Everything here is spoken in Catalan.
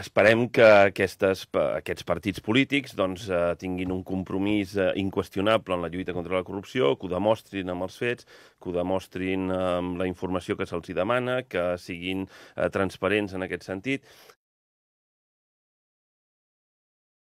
Esperem que aquestes, aquests partits polítics doncs, eh, tinguin un compromís eh, inqüestionable en la lluita contra la corrupció, que ho demostrin amb els fets, que ho demostrin amb la informació que se'ls demana, que siguin eh, transparents en aquest sentit,